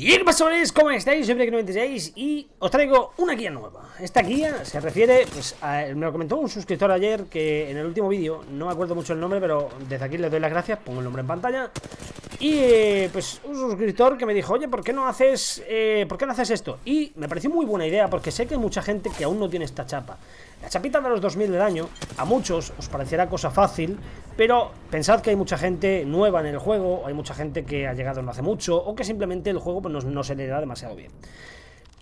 Y pasores, ¿cómo estáis? Soy Break96 y os traigo una guía nueva. Esta guía se refiere, pues, a, me lo comentó un suscriptor ayer que en el último vídeo, no me acuerdo mucho el nombre, pero desde aquí les doy las gracias, pongo el nombre en pantalla. Y pues un suscriptor que me dijo, oye, ¿por qué no haces eh, ¿por qué no haces esto? Y me pareció muy buena idea porque sé que hay mucha gente que aún no tiene esta chapa. La chapita de los 2000 del daño, a muchos os parecerá cosa fácil, pero pensad que hay mucha gente nueva en el juego, hay mucha gente que ha llegado no hace mucho, o que simplemente el juego pues, no, no se le da demasiado bien.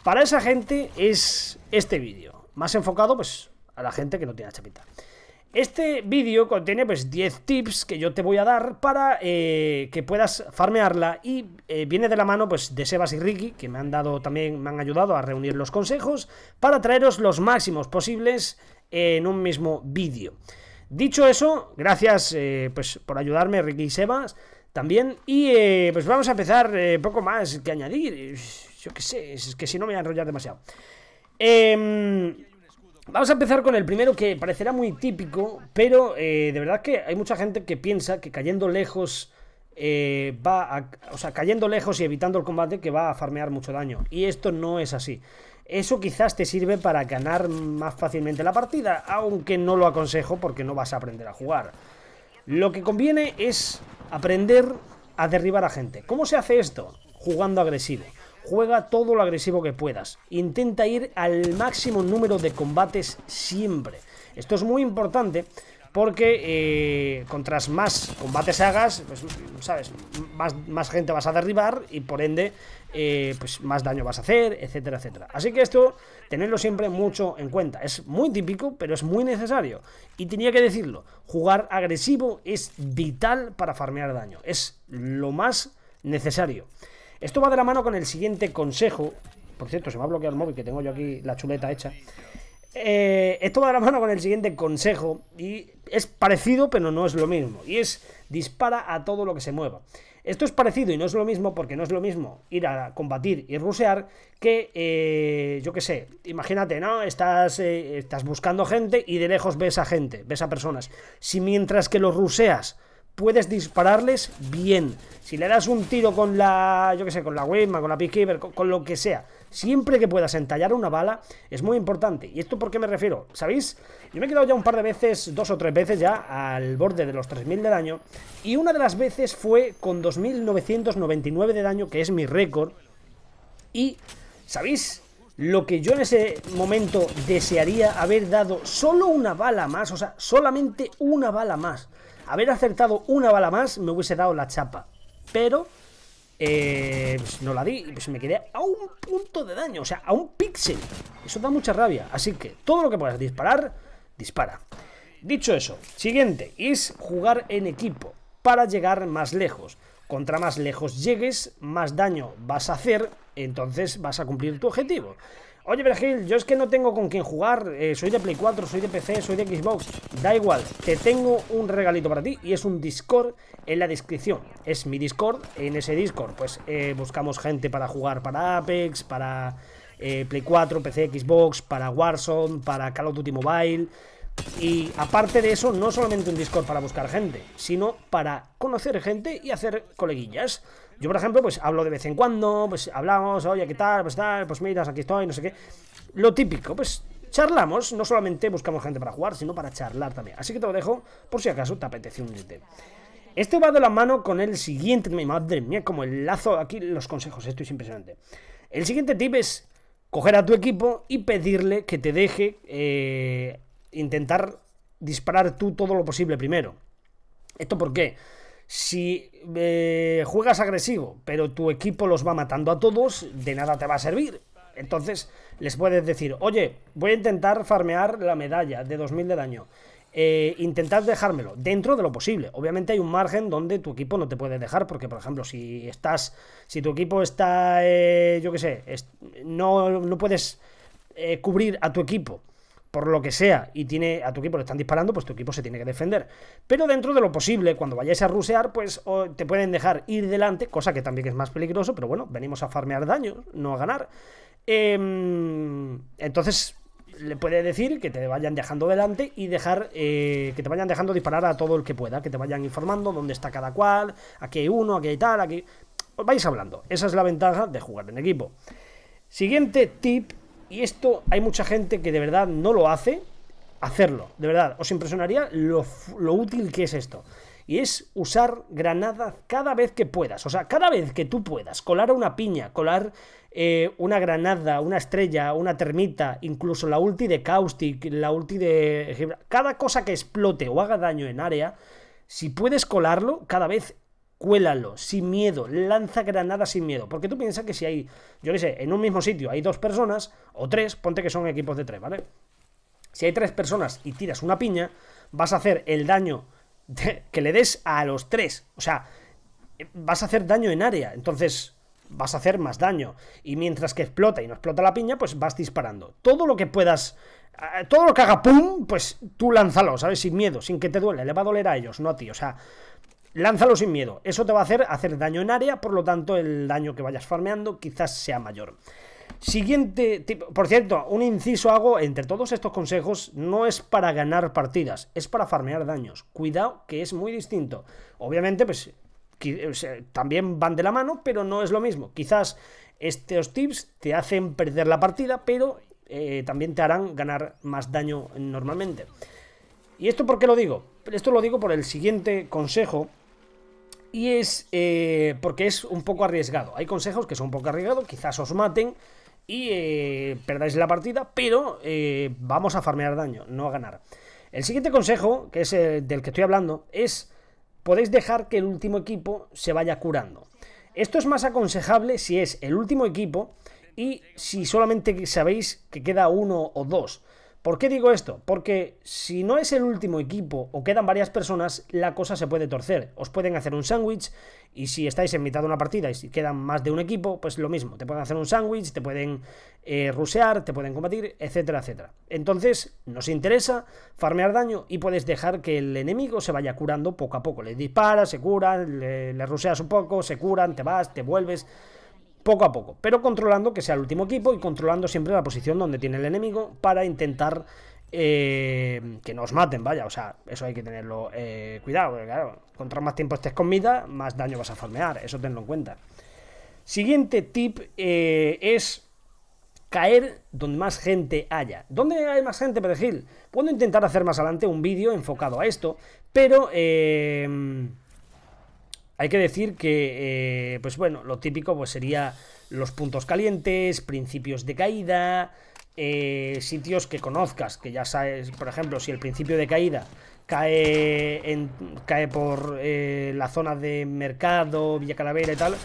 Para esa gente es este vídeo, más enfocado pues a la gente que no tiene la chapita. Este vídeo contiene pues 10 tips que yo te voy a dar para eh, que puedas farmearla y eh, viene de la mano pues de Sebas y Ricky que me han dado también, me han ayudado a reunir los consejos para traeros los máximos posibles eh, en un mismo vídeo. Dicho eso, gracias pues por ayudarme Ricky y Sebas también y pues vamos a empezar poco más que añadir, yo qué sé, es que si no me voy a enrollar demasiado. Em, Vamos a empezar con el primero que parecerá muy típico, pero eh, de verdad que hay mucha gente que piensa que cayendo lejos eh, va O sea, cayendo lejos y evitando el combate que va a farmear mucho daño. Y esto no es así. Eso quizás te sirve para ganar más fácilmente la partida, aunque no lo aconsejo porque no vas a aprender a jugar. Lo que conviene es aprender a derribar a gente. ¿Cómo se hace esto? Jugando agresivo. Juega todo lo agresivo que puedas. Intenta ir al máximo número de combates siempre. Esto es muy importante porque eh, contra más combates hagas, pues, ¿sabes? Más, gente vas a derribar y por ende, eh, pues más daño vas a hacer, etcétera, etcétera. Así que esto, tenerlo siempre mucho en cuenta. Es muy típico, pero es muy necesario. Y tenía que decirlo, jugar agresivo es vital para farmear daño. Es lo más necesario. Esto va de la mano con el siguiente consejo. Por cierto, se me ha bloqueado el móvil que tengo yo aquí la chuleta hecha. Eh, esto va de la mano con el siguiente consejo y es parecido pero no es lo mismo. Y es dispara a todo lo que se mueva. Esto es parecido y no es lo mismo porque no es lo mismo ir a combatir y rusear que, eh, yo qué sé, imagínate, ¿no? Estás, eh, estás buscando gente y de lejos ves a gente, ves a personas. Si mientras que los ruseas puedes dispararles bien. Si le das un tiro con la, yo que sé, con la Wingman, con la Peacekeeper, con, con, lo que sea, siempre que puedas entallar una bala, es muy importante. ¿Y esto por qué me refiero? ¿Sabéis? Yo me he quedado ya un par de veces, dos o tres veces ya, al borde de los 3.000 de daño, y una de las veces fue con 2.999 de daño, que es mi récord, y, ¿sabéis? Lo que yo en ese momento desearía haber dado solo una bala más, o sea, solamente una bala más. Haber acertado una bala más me hubiese dado la chapa. Pero eh, pues, no la di y pues me quedé a un punto de daño, o sea, a un píxel. Eso da mucha rabia. Así que todo lo que puedas disparar, dispara. Dicho eso, siguiente es jugar en equipo para llegar más lejos. Contra más lejos llegues, más daño vas a hacer, entonces vas a cumplir tu objetivo. Oye, Vergil, yo es que no tengo con quién jugar. Eh, soy de Play 4, soy de PC, soy de Xbox. Da igual, te tengo un regalito para ti y es un Discord en la descripción. Es mi Discord. En ese Discord, pues eh, buscamos gente para jugar para Apex, para eh, Play 4, PC, Xbox, para Warzone, para Call of Duty Mobile. Y aparte de eso, no solamente un Discord para buscar gente, sino para conocer gente y hacer coleguillas. Yo, por ejemplo, pues hablo de vez en cuando, pues hablamos, oye, ¿qué tal? Pues tal, pues miras, aquí estoy, no sé qué. Lo típico, pues charlamos, no solamente buscamos gente para jugar, sino para charlar también. Así que te lo dejo por si acaso te apetece unirte. esto va de la mano con el siguiente, madre mía, como el lazo, aquí los consejos, esto es impresionante. El siguiente tip es coger a tu equipo y pedirle que te deje eh, intentar disparar tú todo lo posible primero. ¿Esto por qué? si eh, juegas agresivo, pero tu equipo los va matando a todos, de nada te va a servir. Entonces les puedes decir, oye, voy a intentar farmear la medalla de 2000 de daño. Eh, intentad dejármelo dentro de lo posible. Obviamente hay un margen donde tu equipo no te puede dejar, porque por ejemplo, si estás, si tu equipo está, eh, yo qué sé, no, no puedes eh, cubrir a tu equipo por lo que sea, y tiene a tu equipo le están disparando, pues tu equipo se tiene que defender. Pero dentro de lo posible, cuando vayáis a rusear, pues te pueden dejar ir delante, cosa que también es más peligroso, pero bueno, venimos a farmear daño, no a ganar. Em, entonces, le puede decir que te vayan dejando delante y dejar eh, que te vayan dejando disparar a todo el que pueda, que te vayan informando dónde está cada cual, aquí hay uno, aquí hay tal, aquí. Os vais hablando. Esa es la ventaja de jugar en equipo. Siguiente tip y esto hay mucha gente que de verdad no lo hace, hacerlo, de verdad, os impresionaría lo, útil que es esto. Y es usar granadas cada vez que puedas, o sea, cada vez que tú puedas, colar una piña, colar eh, una granada, una estrella, una termita, incluso la ulti de Caustic, la ulti de... Cada cosa que explote o haga daño en área, si puedes colarlo, cada vez cuélalo, sin miedo, lanza granadas sin miedo. Porque tú piensas que si hay, yo qué sé, en un mismo sitio hay dos personas o tres, ponte que son equipos de tres, ¿vale? Si hay tres personas y tiras una piña, vas a hacer el daño que le des a los tres. O sea, vas a hacer daño en área. Entonces vas a hacer más daño. Y mientras que explota y no explota la piña, pues vas disparando. Todo lo que puedas eh, todo lo que haga pum, pues tú lánzalo, ¿sabes? Sin miedo, sin que te duele, le va a doler a ellos, no a ti. O sea, Lánzalo sin miedo. Eso te va a hacer hacer daño en área, por lo tanto el daño que vayas farmeando quizás sea mayor. Siguiente tipo, por cierto, un inciso hago entre todos estos consejos, no es para ganar partidas, es para farmear daños. Cuidado que es muy distinto. Obviamente, pues también van de la mano, pero no es lo mismo. Quizás estos tips te hacen perder la partida, pero eh, también te harán ganar más daño normalmente. ¿Y esto por qué lo digo? Esto lo digo por el siguiente consejo y es eh, porque es un poco arriesgado. Hay consejos que son un poco arriesgados, quizás os maten y eh, perdáis la partida, pero eh, vamos a farmear daño, no a ganar. El siguiente consejo, que es el del que estoy hablando, es podéis dejar que el último equipo se vaya curando. Esto es más aconsejable si es el último equipo y si solamente sabéis que queda uno o dos. ¿Por qué digo esto? Porque si no es el último equipo o quedan varias personas, la cosa se puede torcer. Os pueden hacer un sándwich y si estáis en mitad de una partida y si quedan más de un equipo, pues lo mismo. Te pueden hacer un sándwich, te pueden eh, rusear, te pueden combatir, etcétera, etcétera. Entonces, nos interesa farmear daño y puedes dejar que el enemigo se vaya curando poco a poco. Le disparas, se cura, le, le ruseas un poco, se curan, te vas, te vuelves poco a poco, pero controlando que sea el último equipo y controlando siempre la posición donde tiene el enemigo para intentar eh, que nos maten, vaya, o sea, eso hay que tenerlo eh, cuidado, porque claro, contra más tiempo estés con vida, más daño vas a farmear, eso tenlo en cuenta. Siguiente tip eh, es caer donde más gente haya. ¿Dónde hay más gente, Perejil? Puedo intentar hacer más adelante un vídeo enfocado a esto, pero eh, hay que decir que, eh, pues bueno, lo típico pues sería los puntos calientes, principios de caída, eh, sitios que conozcas, que ya sabes, por ejemplo, si el principio de caída cae, en, cae por eh, la zona de mercado, Villa Calavera y tal,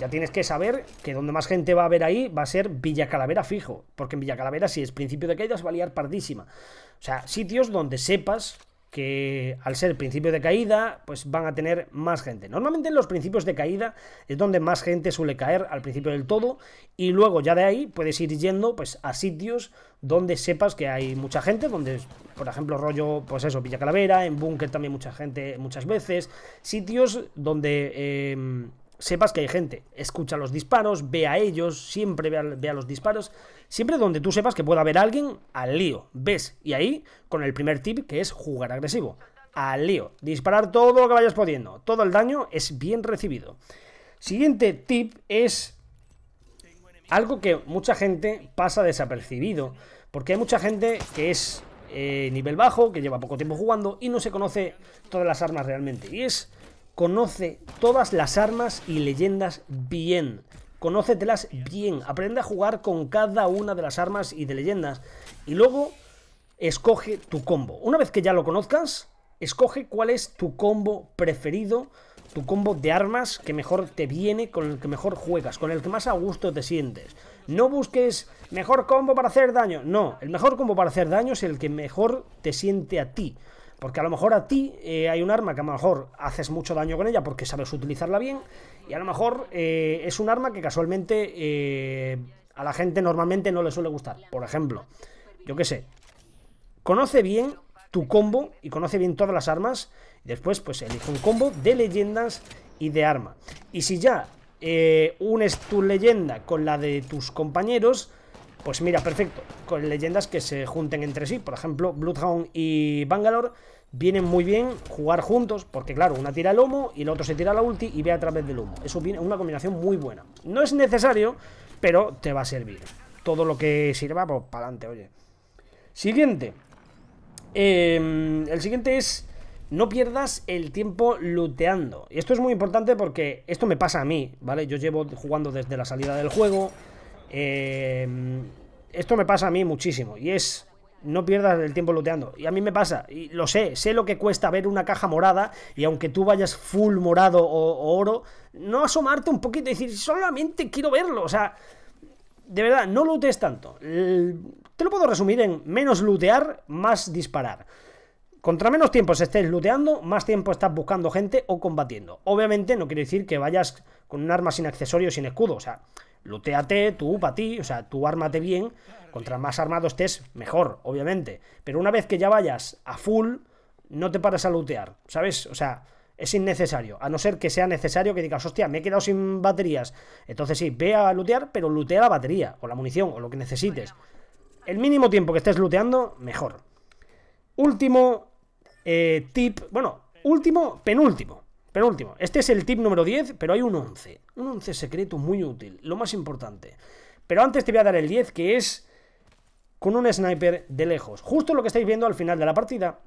ya tienes que saber que donde más gente va a ver ahí va a ser Villa Calavera fijo, porque en Villa Calavera si es principio de caída se va a liar pardísima. O sea, sitios donde sepas que al ser principio de caída, pues van a tener más gente. Normalmente en los principios de caída es donde más gente suele caer al principio del todo y luego ya de ahí puedes ir yendo pues a sitios donde sepas que hay mucha gente, donde por ejemplo rollo, pues eso, Villa Calavera, en Búnker también mucha gente muchas veces, sitios donde... Em, sepas que hay gente. Escucha los disparos, ve a ellos, siempre ve a, los disparos, siempre donde tú sepas que pueda haber alguien al lío. Ves, y ahí con el primer tip que es jugar agresivo. Al lío, disparar todo lo que vayas pudiendo, todo el daño es bien recibido. Siguiente tip es algo que mucha gente pasa desapercibido, porque hay mucha gente que es eh, nivel bajo, que lleva poco tiempo jugando y no se conoce todas las armas realmente. Y es Conoce todas las armas y leyendas bien. Conócetelas bien. Aprende a jugar con cada una de las armas y de leyendas. Y luego escoge tu combo. Una vez que ya lo conozcas, escoge cuál es tu combo preferido, tu combo de armas que mejor te viene, con el que mejor juegas, con el que más a gusto te sientes. No busques mejor combo para hacer daño. No, el mejor combo para hacer daño es el que mejor te siente a ti. Porque a lo mejor a ti eh, hay un arma que a lo mejor haces mucho daño con ella porque sabes utilizarla bien. Y a lo mejor eh, es un arma que casualmente eh, a la gente normalmente no le suele gustar. Por ejemplo, yo qué sé. Conoce bien tu combo y conoce bien todas las armas. Y después, pues elige un combo de leyendas y de arma. Y si ya unes tu leyenda con la de tus compañeros, pues mira, perfecto. Con leyendas que se junten entre sí. Por ejemplo, Bloodhound y Bangalore vienen muy bien jugar juntos, porque claro, una tira el humo y el otro se tira la ulti y ve a través del humo. Eso viene una combinación muy buena. No es necesario, pero te va a servir. Todo lo que sirva, pues para adelante, oye. Siguiente. Em, el siguiente es no pierdas el tiempo luteando. Y esto es muy importante porque esto me pasa a mí, ¿vale? Yo llevo jugando desde la salida del juego, Em, esto me pasa a mí muchísimo. Y es. No pierdas el tiempo looteando. Y a mí me pasa. Y lo sé. Sé lo que cuesta ver una caja morada. Y aunque tú vayas full morado o, oro. No asomarte un poquito y decir. Solamente quiero verlo. O sea. De verdad, no lootes tanto. Te lo puedo resumir en menos lootear, más disparar. Contra menos tiempo estés looteando, más tiempo estás buscando gente o combatiendo. Obviamente no quiere decir que vayas con un arma sin accesorios, sin escudo. O sea, Luteate tú para ti, o sea, tú ármate bien. Contra más armado estés, mejor, obviamente. Pero una vez que ya vayas a full, no te paras a lootear, ¿sabes? O sea, es innecesario. A no ser que sea necesario que digas, hostia, me he quedado sin baterías. Entonces sí, ve a lootear, pero lootea la batería, o la munición, o lo que necesites. El mínimo tiempo que estés looteando, mejor. Último eh, tip, bueno, último, penúltimo último, Este es el tip número 10, pero hay un 11. Un 11 secreto muy útil, lo más importante. Pero antes te voy a dar el 10, que es con un sniper de lejos. Justo lo que estáis viendo al final de la partida.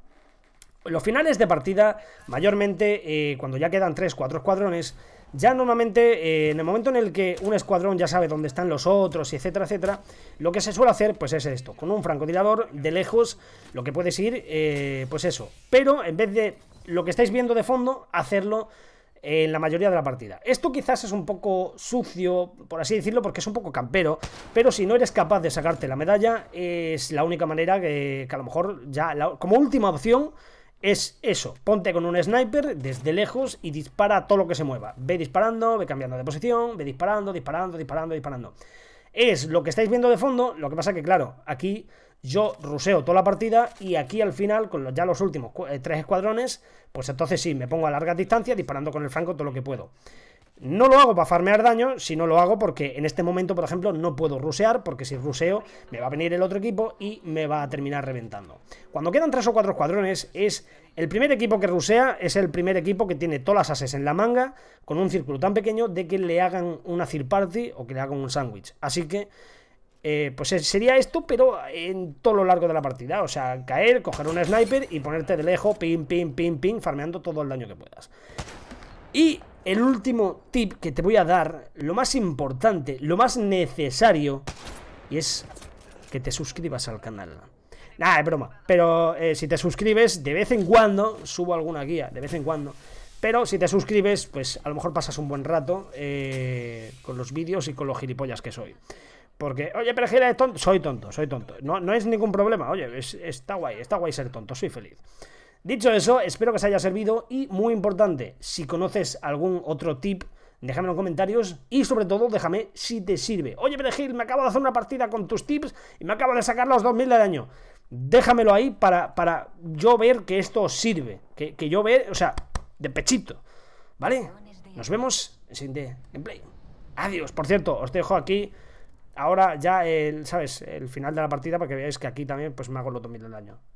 Los finales de partida, mayormente eh, cuando ya quedan 3-4 escuadrones, ya normalmente, eh, en el momento en el que un escuadrón ya sabe dónde están los otros, y etcétera, etcétera, lo que se suele hacer, pues es esto, con un francotirador de lejos, lo que puedes ir, eh, pues eso. Pero en vez de lo que estáis viendo de fondo, hacerlo en la mayoría de la partida. Esto quizás es un poco sucio, por así decirlo, porque es un poco campero, pero si no eres capaz de sacarte la medalla, es la única manera que, a lo mejor ya, como última opción, es eso, ponte con un sniper desde lejos y dispara todo lo que se mueva. Ve disparando, ve cambiando de posición, ve disparando, disparando, disparando, disparando. Es lo que estáis viendo de fondo, lo que pasa que claro, aquí yo ruseo toda la partida y aquí al final, con ya los últimos eh, tres escuadrones, pues entonces sí, me pongo a largas distancias disparando con el franco todo lo que puedo. No lo hago para farmear daño, sino lo hago porque en este momento, por ejemplo, no puedo rusear, porque si ruseo me va a venir el otro equipo y me va a terminar reventando. Cuando quedan tres o cuatro escuadrones, es el primer equipo que rusea, es el primer equipo que tiene todas las ases en la manga, con un círculo tan pequeño de que le hagan una third party o que le hagan un sándwich. Así que eh, pues sería esto, pero en todo lo largo de la partida. O sea, caer, coger un sniper y ponerte de lejos, ping, ping, ping, ping, farmeando todo el daño que puedas. Y el último tip que te voy a dar, lo más importante, lo más necesario, y es que te suscribas al canal. Nada, es broma. Pero eh, si te suscribes, de vez en cuando, subo alguna guía, de vez en cuando. Pero si te suscribes, pues a lo mejor pasas un buen rato eh, con los vídeos y con los gilipollas que soy. Porque, oye, Perejil, de tonto. Soy tonto, soy tonto. No, no es ningún problema. Oye, está guay, está guay ser tonto, soy feliz. Dicho eso, espero que os haya servido y muy importante, si conoces algún otro tip, déjame en los comentarios y sobre todo déjame si te sirve. Oye, Perejil, me acabo de hacer una partida con tus tips y me acabo de sacar los 2000 de daño. Déjamelo ahí para, para yo ver que esto sirve. Que, que yo ver, o sea, de pechito. ¿Vale? Nos vemos en el siguiente gameplay. Adiós. Por cierto, os dejo aquí ahora ya, el, ¿sabes? El final de la partida porque que veáis que aquí también pues me hago los 2000 de daño.